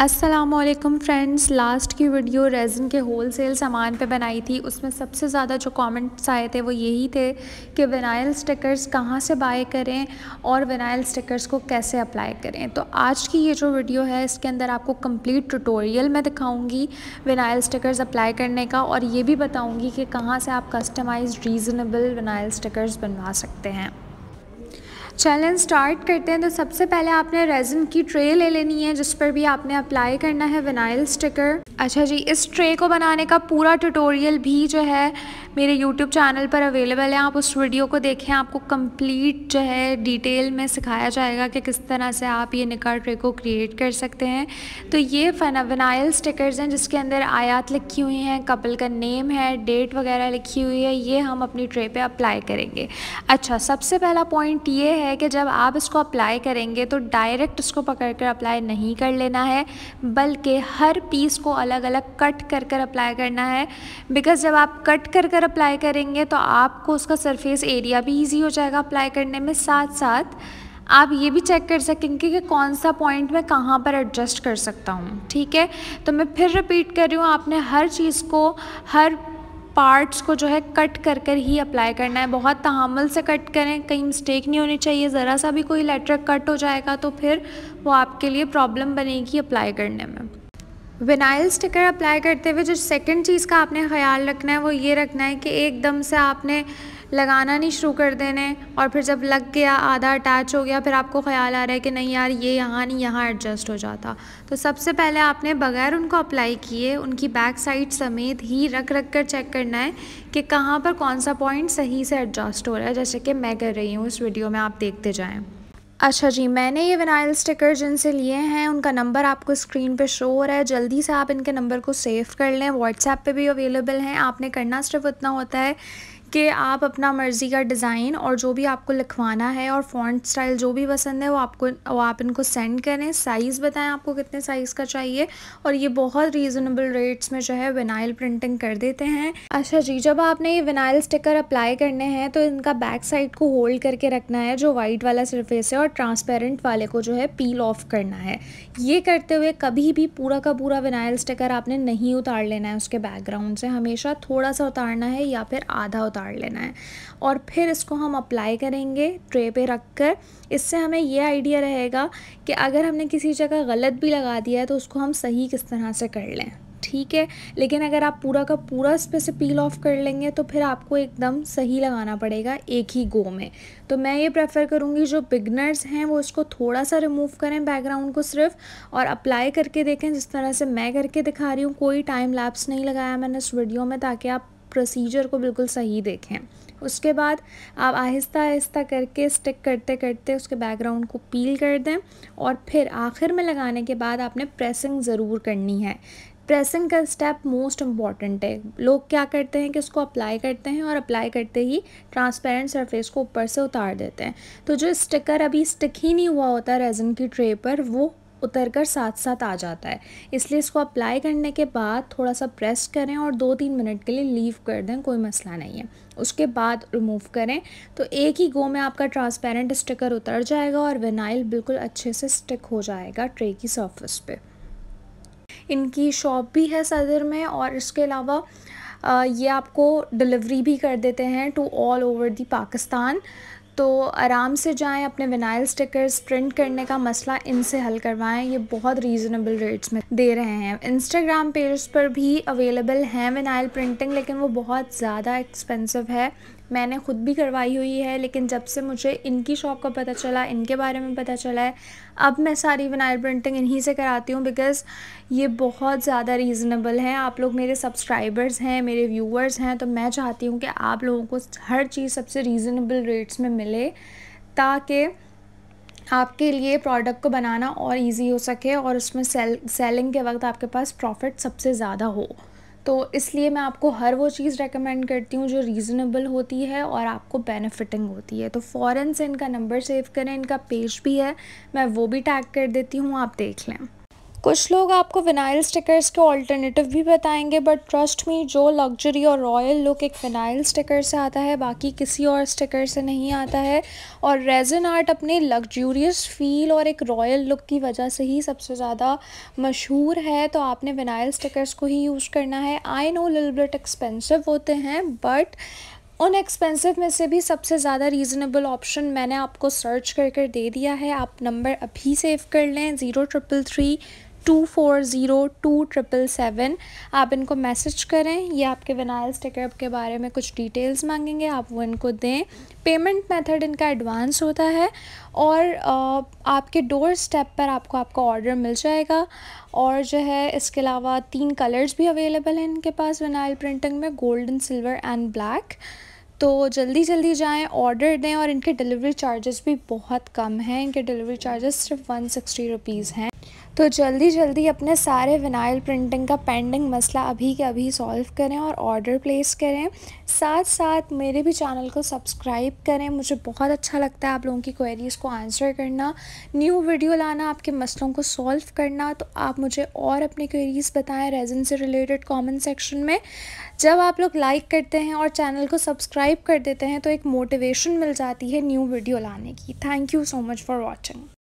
Aslam friends last की video resin के whole cell सामान पे बनाई थी उसमें सबसे ज़्यादा जो कमेंट्स आए थे वो यही थे कि विनाइल स्टिकर्स कहाँ से बाय करें और विनाइल स्टिकर्स को कैसे अप्लाई करें तो आज की ये जो वीडियो है इसके अंदर आपको कंप्लीट ट्यूटोरियल मैं दिखाऊंगी विनाइल स्टिकर्स अप्लाई करने का और ये भी बताऊँगी कि कहाँ से आप कस्टमाइज रीज़नेबल विनाइल स्टिकर्स बनवा सकते हैं चैलेंज स्टार्ट करते हैं तो सबसे पहले आपने रेजन की ट्रे ले लेनी है जिस पर भी आपने अप्लाई करना है विनाइल स्टिकर अच्छा जी इस ट्रे को बनाने का पूरा ट्यूटोरियल भी जो है मेरे यूट्यूब चैनल पर अवेलेबल है आप उस वीडियो को देखें आपको कंप्लीट जो है डिटेल में सिखाया जाएगा कि किस तरह से आप ये निकार ट्रे को क्रिएट कर सकते हैं तो ये फना विनाइल स्टिकर्स हैं जिसके अंदर आयात लिखी हुई हैं कपल का नेम है डेट वगैरह लिखी हुई है ये हम अपनी ट्रे पर अप्लाई करेंगे अच्छा सबसे पहला पॉइंट ये है है कि जब आप इसको अप्लाई करेंगे तो डायरेक्ट इसको पकड़ कर अप्लाई नहीं कर लेना है बल्कि हर पीस को अलग अलग कट कर कर अप्लाई करना है बिकॉज़ जब आप कट कर कर अप्लाई करेंगे तो आपको उसका सरफेस एरिया भी ईजी हो जाएगा अप्लाई करने में साथ साथ आप ये भी चेक कर सकेंगे कि कौन सा पॉइंट मैं कहाँ पर एडजस्ट कर सकता हूँ ठीक है तो मैं फिर रिपीट कर रही हूँ आपने हर चीज़ को हर पार्ट्स को जो है कट कर कर ही अप्लाई करना है बहुत तहमल से कट करें कहीं मिस्टेक नहीं होनी चाहिए ज़रा सा भी कोई लेटर कट हो जाएगा तो फिर वो आपके लिए प्रॉब्लम बनेगी अप्लाई करने में विनाइल स्टिकर अप्लाई करते हुए जो सेकंड चीज़ का आपने ख्याल रखना है वो ये रखना है कि एकदम से आपने लगाना नहीं शुरू कर देने और फिर जब लग गया आधा अटैच हो गया फिर आपको ख्याल आ रहा है कि नहीं यार ये यहाँ नहीं यहाँ एडजस्ट हो जाता तो सबसे पहले आपने बगैर उनको अप्लाई किए उनकी बैक साइड समेत ही रख रख कर चेक करना है कि कहाँ पर कौन सा पॉइंट सही से एडजस्ट हो रहा है जैसे कि मैं कर रही हूँ उस वीडियो में आप देखते जाएँ अच्छा जी मैंने ये विनाइल स्टिकर जिनसे लिए हैं उनका नंबर आपको स्क्रीन पे शो हो रहा है जल्दी से आप इनके नंबर को सेव कर लें व्हाट्सएप पे भी अवेलेबल हैं आपने करना सिर्फ उतना होता है कि आप अपना मर्ज़ी का डिज़ाइन और जो भी आपको लिखवाना है और फॉन्ट स्टाइल जो भी पसंद है वो आपको वो आप इनको सेंड करें साइज़ बताएं आपको कितने साइज़ का चाहिए और ये बहुत रीज़नेबल रेट्स में जो है विनाइल प्रिंटिंग कर देते हैं अच्छा जी जब आपने ये विनाइल स्टिकर अप्लाई करने हैं तो इनका बैक साइड को होल्ड करके रखना है जो वाइट वाला सरफेस है और ट्रांसपेरेंट वाले को जो है पील ऑफ करना है ये करते हुए कभी भी पूरा का पूरा विनाइल स्टिकर आपने नहीं उतार लेना है उसके बैकग्राउंड से हमेशा थोड़ा सा उतारना है या फिर आधा उतार उतार लेना है और फिर इसको हम अप्लाई करेंगे ट्रे पे रख कर इससे हमें ये आइडिया रहेगा कि अगर हमने किसी जगह गलत भी लगा दिया है तो उसको हम सही किस तरह से कर लें ठीक है लेकिन अगर आप पूरा का पूरा इस पर से पील ऑफ कर लेंगे तो फिर आपको एकदम सही लगाना पड़ेगा एक ही गो में तो मैं ये प्रेफर करूँगी जो बिगनर्स हैं वो इसको थोड़ा सा रिमूव करें बैकग्राउंड को सिर्फ और अप्लाई करके देखें जिस तरह से मैं करके दिखा रही हूँ कोई टाइम लैप्स नहीं लगाया मैंने इस वीडियो में ताकि आप प्रोसीजर को बिल्कुल सही देखें उसके बाद आप आहिस्ता आहिस्ता करके स्टिक करते करते उसके बैकग्राउंड को पील कर दें और फिर आखिर में लगाने के बाद आपने प्रेसिंग ज़रूर करनी है प्रेसिंग का स्टेप मोस्ट इम्पॉर्टेंट है लोग क्या करते हैं कि उसको अप्लाई करते हैं और अप्लाई करते ही ट्रांसपेरेंट सरफेस को ऊपर से उतार देते हैं तो जो स्टिकर अभी स्टिक ही नहीं हुआ होता रेजन की ट्रे पर वो उतर कर साथ साथ आ जाता है इसलिए इसको अप्लाई करने के बाद थोड़ा सा प्रेस करें और दो तीन मिनट के लिए लीव कर दें कोई मसला नहीं है उसके बाद रिमूव करें तो एक ही गो में आपका ट्रांसपेरेंट स्टिकर उतर जाएगा और विनाइल बिल्कुल अच्छे से स्टिक हो जाएगा ट्रे की सर्फिस पे इनकी शॉप भी है सदर में और इसके अलावा ये आपको डिलीवरी भी कर देते हैं to all over the Pakistan तो आराम से जाएं अपने विनाइल स्टिकर्स प्रिंट करने का मसला इनसे हल करवाएं ये बहुत रीज़नेबल रेट्स में दे रहे हैं इंस्टाग्राम पेज पर भी अवेलेबल हैं विनाइल प्रिंटिंग लेकिन वो बहुत ज़्यादा एक्सपेंसिव है मैंने ख़ुद भी करवाई हुई है लेकिन जब से मुझे इनकी शॉप का पता चला इनके बारे में पता चला है अब मैं सारी विनाइल प्रिंटिंग इन्हीं से कराती हूँ बिकॉज़ ये बहुत ज़्यादा रीज़नेबल हैं आप लोग मेरे सब्सक्राइबर्स हैं मेरे व्यूअर्स हैं तो मैं चाहती हूँ कि आप लोगों को हर चीज़ सबसे रीज़नेबल रेट्स में मिले ताकि आपके लिए प्रोडक्ट को बनाना और इजी हो सके और उसमें सेल सेलिंग के वक्त आपके पास प्रॉफिट सबसे ज़्यादा हो तो इसलिए मैं आपको हर वो चीज़ रेकमेंड करती हूँ जो रीज़नेबल होती है और आपको बेनिफिटिंग होती है तो फ़ौरन से इनका नंबर सेव करें इनका पेज भी है मैं वो भी टैग कर देती हूँ आप देख लें कुछ लोग आपको विनाइल स्टिकर्स के ऑल्टरनेटिव भी बताएंगे बट ट्रस्ट मी जो लग्जरी और रॉयल लुक एक विनाइल स्टिकर से आता है बाकी किसी और स्टिकर से नहीं आता है और रेजन आर्ट अपने लग्जूरियस फील और एक रॉयल लुक की वजह से ही सबसे ज़्यादा मशहूर है तो आपने विनाइल स्टिकर्स को ही यूज़ करना है I know lil bit expensive होते हैं बट उन एक्सपेंसिव में से भी सबसे ज़्यादा रीज़नेबल ऑप्शन मैंने आपको सर्च कर कर दे दिया है आप नंबर अभी सेव कर लें zero triple three two four zero two triple seven आप इनको मैसेज करें ये आपके विनाइल स्टिकअप के बारे में कुछ डिटेल्स मांगेंगे आप वो इनको दें पेमेंट मेथड इनका एडवांस होता है और आपके डोर स्टेप पर आपको आपका ऑर्डर मिल जाएगा और जो है इसके अलावा तीन कलर्स भी अवेलेबल हैं इनके पास विनाइल प्रिंटिंग में गोल्डन सिल्वर एंड ब्लैक तो जल्दी जल्दी जाएं ऑर्डर दें और इनके डिलीवरी चार्जेस भी बहुत कम हैं इनके डिलीवरी चार्जेस सिर्फ वन सिक्सटी रुपीज़ हैं तो जल्दी जल्दी अपने सारे विनाइल प्रिंटिंग का पेंडिंग मसला अभी के अभी सॉल्व करें और ऑर्डर प्लेस करें साथ साथ मेरे भी चैनल को सब्सक्राइब करें मुझे बहुत अच्छा लगता है आप लोगों की क्वेरीज़ को आंसर करना न्यू वीडियो लाना आपके मसलों को सॉल्व करना तो आप मुझे और अपनी क्वेरीज़ बताएं रेजन से रिलेटेड कॉमेंट सेक्शन में जब आप लोग लाइक करते हैं और चैनल को सब्सक्राइब सब्सक्राइब कर देते हैं तो एक मोटिवेशन मिल जाती है न्यू वीडियो लाने की thank you so much for watching